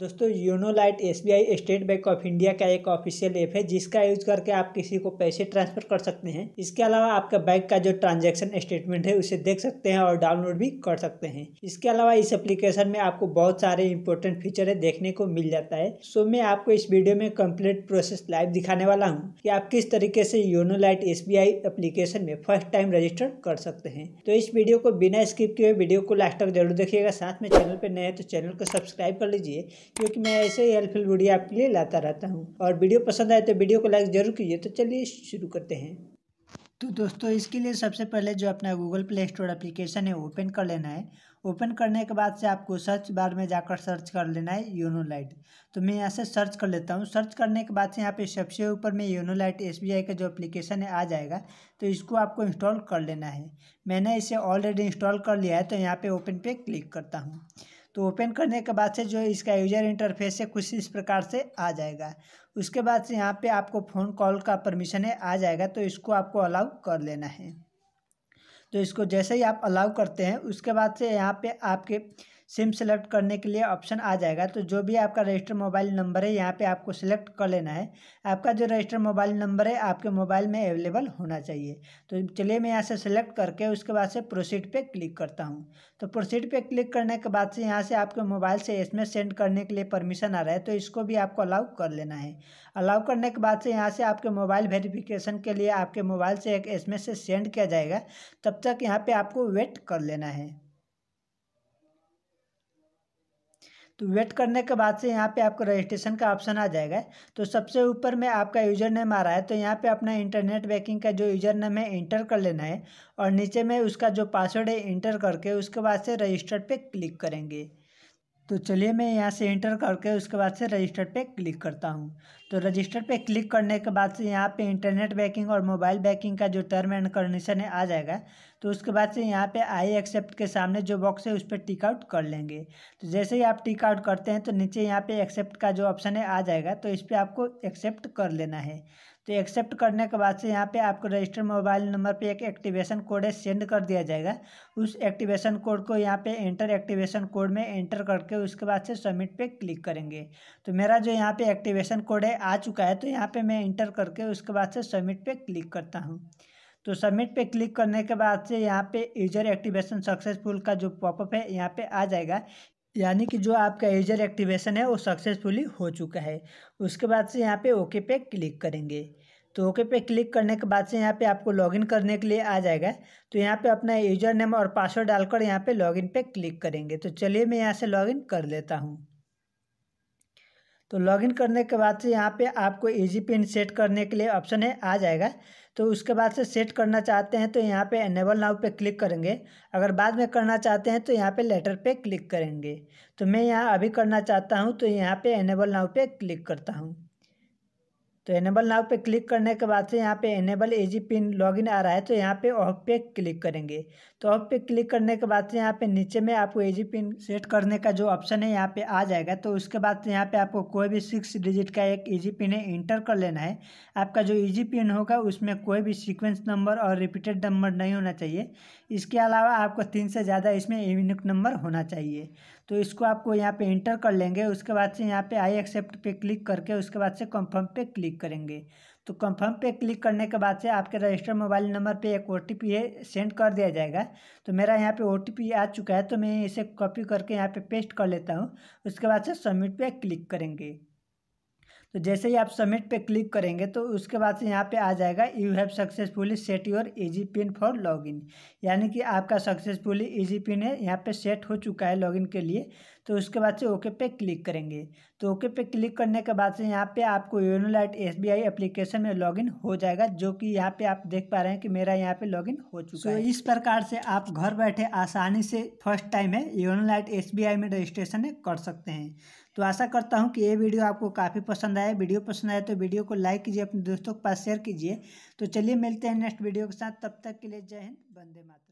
दोस्तों YONO light S State Bank of India का एक ऑफिशियल ऐप है जिसका यूज करके आप किसी को पैसे ट्रांसफर कर सकते हैं इसके अलावा आपका बैंक का जो ट्रांजैक्शन स्टेटमेंट है उसे देख सकते हैं और डाउनलोड भी कर सकते हैं इसके अलावा इस एप्लीकेशन में आपको बहुत सारे इंपॉर्टेंट फीचर है देखने को मिल जाता है सो मैं आपको इस वीडियो में कम्प्लीट प्रोसेस लाइव दिखाने वाला हूँ की कि आप किस तरीके से योनो लाइट एस एप्लीकेशन में फर्स्ट टाइम रजिस्टर कर सकते हैं तो इस वीडियो को बिना स्किप किए वीडियो को लास्ट तक जरूर देखिएगा साथ में चैनल पर नए तो चैनल को सब्सक्राइब कर लीजिए क्योंकि मैं ऐसे ही हेल्पफुल वीडियो आपके लिए लाता रहता हूँ और वीडियो पसंद आए तो वीडियो को लाइक ज़रूर कीजिए तो चलिए शुरू करते हैं तो दोस्तों इसके लिए सबसे पहले जो अपना गूगल प्ले स्टोर एप्लीकेशन है ओपन कर लेना है ओपन करने के बाद से आपको सर्च बार में जाकर सर्च कर लेना है योनो लाइट तो मैं यहाँ से सर्च कर लेता हूँ सर्च करने के बाद से यहाँ पे सबसे ऊपर में योनो लाइट एस का जो एप्लीकेशन है आ जाएगा तो इसको आपको इंस्टॉल कर लेना है मैंने इसे ऑलरेडी इंस्टॉल कर लिया है तो यहाँ पर ओपन पे क्लिक करता हूँ तो ओपन करने के बाद से जो है इसका यूजर इंटरफेस है कुछ इस प्रकार से आ जाएगा उसके बाद से यहाँ पे आपको फ़ोन कॉल का परमिशन है आ जाएगा तो इसको आपको अलाउ कर लेना है तो इसको जैसे ही आप अलाउ करते हैं उसके बाद से यहाँ पर आपके सिम सेलेक्ट करने के लिए ऑप्शन आ जाएगा तो जो भी आपका रजिस्टर मोबाइल नंबर है यहाँ पे आपको सिलेक्ट कर लेना है आपका जो रजिस्टर मोबाइल नंबर है आपके मोबाइल में अवेलेबल होना चाहिए तो चलिए मैं यहाँ से सिलेक्ट करके उसके बाद से प्रोसीड पे क्लिक करता हूँ तो प्रोसीड पे क्लिक करने के बाद से यहाँ से आपके मोबाइल से एस सेंड करने के लिए परमिशन आ रहा है तो इसको भी आपको अलाउ कर लेना है अलाउ करने के बाद से यहाँ से आपके मोबाइल वेरीफिकेशन के लिए आपके मोबाइल से एक एस से सेंड किया जाएगा तब तक यहाँ पर आपको वेट कर लेना है तो वेट करने के बाद से यहाँ पे आपको रजिस्ट्रेशन का ऑप्शन आ जाएगा तो सबसे ऊपर में आपका यूज़र नेम आ रहा है तो यहाँ पे अपना इंटरनेट बैंकिंग का जो यूज़र नेम है इंटर कर लेना है और नीचे में उसका जो पासवर्ड है इंटर करके उसके बाद से रजिस्टर्ड पे क्लिक करेंगे तो चलिए मैं यहाँ से एंटर करके उसके बाद से रजिस्टर पे क्लिक करता हूँ तो रजिस्टर पे क्लिक करने के बाद से यहाँ पे इंटरनेट बैंकिंग और मोबाइल बैंकिंग का जो टर्म एंड कंडीशन है आ जाएगा तो उसके बाद से यहाँ पे आई एक्सेप्ट के सामने जो बॉक्स है उस पर टिकआउट कर लेंगे तो जैसे ही आप टिकआउट करते हैं तो नीचे यहाँ पर एक्सेप्ट का जो ऑप्शन है आ जाएगा तो इस पर आपको एक्सेप्ट कर लेना है तो एक्सेप्ट करने के बाद से यहाँ पे आपको रजिस्टर मोबाइल नंबर पे एक एक्टिवेशन कोड है सेंड कर दिया जाएगा उस एक्टिवेशन कोड को यहाँ पे एंटर एक्टिवेशन कोड में एंटर करके उसके बाद से सबमिट पे क्लिक करेंगे तो मेरा जो यहाँ पे एक्टिवेशन कोड है आ चुका है तो यहाँ पे मैं इंटर करके उसके बाद से सबमिट पर क्लिक करता हूँ तो सबमिट पे क्लिक करने के बाद से यहाँ पे यूजर एक्टिवेशन सक्सेसफुल का जो पॉपअप है यहाँ पे आ जाएगा यानी कि जो आपका यूजर एक्टिवेशन है वो सक्सेसफुली हो चुका है उसके बाद से यहाँ पे ओके पे क्लिक करेंगे तो ओके पे क्लिक करने के बाद से यहाँ पे आपको लॉगिन करने के लिए आ जाएगा तो यहाँ पे अपना यूजर नेम और पासवर्ड डालकर यहाँ पे लॉगिन पे क्लिक करेंगे तो चलिए मैं यहाँ से लॉगिन कर लेता हूँ तो लॉगिन करने के बाद से यहाँ पे आपको जी पिन सेट करने के लिए ऑप्शन है आ जाएगा तो उसके बाद से सेट करना चाहते हैं तो यहाँ पे एनेबल नाउ पे क्लिक करेंगे अगर बाद में करना चाहते हैं तो यहाँ पे लेटर पे क्लिक करेंगे तो मैं यहाँ अभी करना चाहता हूँ तो यहाँ पे एनेबल नाउ पे क्लिक करता हूँ तो एनेबल नाव पे क्लिक करने के बाद से यहाँ पे enable A ji pin in आ रहा है तो यहाँ पे ऑफ पे क्लिक करेंगे तो ऑफ पे क्लिक करने के बाद से यहाँ पे नीचे में आपको ए जी पिन सेट करने का जो ऑप्शन है यहाँ पे आ जाएगा तो उसके बाद से यहाँ पे आपको कोई भी सिक्स डिजिट का एक जी पिन है इंटर कर लेना है आपका जो जी पिन होगा उसमें कोई भी सिक्वेंस नंबर और रिपीटेड नंबर नहीं होना चाहिए इसके अलावा आपको तीन से ज़्यादा इसमें यूनिक नंबर होना चाहिए तो इसको आपको यहाँ पे इंटर कर लेंगे उसके बाद से यहाँ पे आई एक्सेप्ट पे क्लिक करके उसके बाद से कंफर्म पे क्लिक क्लिक करेंगे तो कंफर्म पे क्लिक करने के बाद से आपके रजिस्टर मोबाइल नंबर पे एक ओ है सेंड कर दिया जाएगा तो मेरा यहाँ पे ओ आ चुका है तो मैं इसे कॉपी करके यहाँ पे पेस्ट कर लेता हूँ उसके बाद से सबमिट पे क्लिक करेंगे तो जैसे ही आप सबमिट पे क्लिक करेंगे तो उसके बाद से यहाँ पे आ जाएगा you have successfully set your easy PIN for login यानी कि आपका सक्सेसफुली इजी पिन है यहाँ पे सेट हो चुका है लॉगिन के लिए तो उसके बाद से ओके पे क्लिक करेंगे तो ओके पे क्लिक करने के बाद से यहाँ पे आपको YONO light S B I application में लॉगिन हो जाएगा जो कि यहाँ पे आप देख पा रहे हैं कि मेरा यहाँ पे लॉगिन हो चुका so, है इस प्रकार से आप घर बैठे आसानी से फर्स्ट टाइम है YONO light S B I में रजिस्ट्रेशन कर सकते हैं तो आशा करता हूँ कि ये वीडियो आपको काफ़ी पसंद आया वीडियो पसंद आया तो वीडियो को लाइक कीजिए अपने दोस्तों के पास शेयर कीजिए तो चलिए मिलते हैं नेक्स्ट वीडियो के साथ तब तक के लिए जय हिंद बंदे मातरम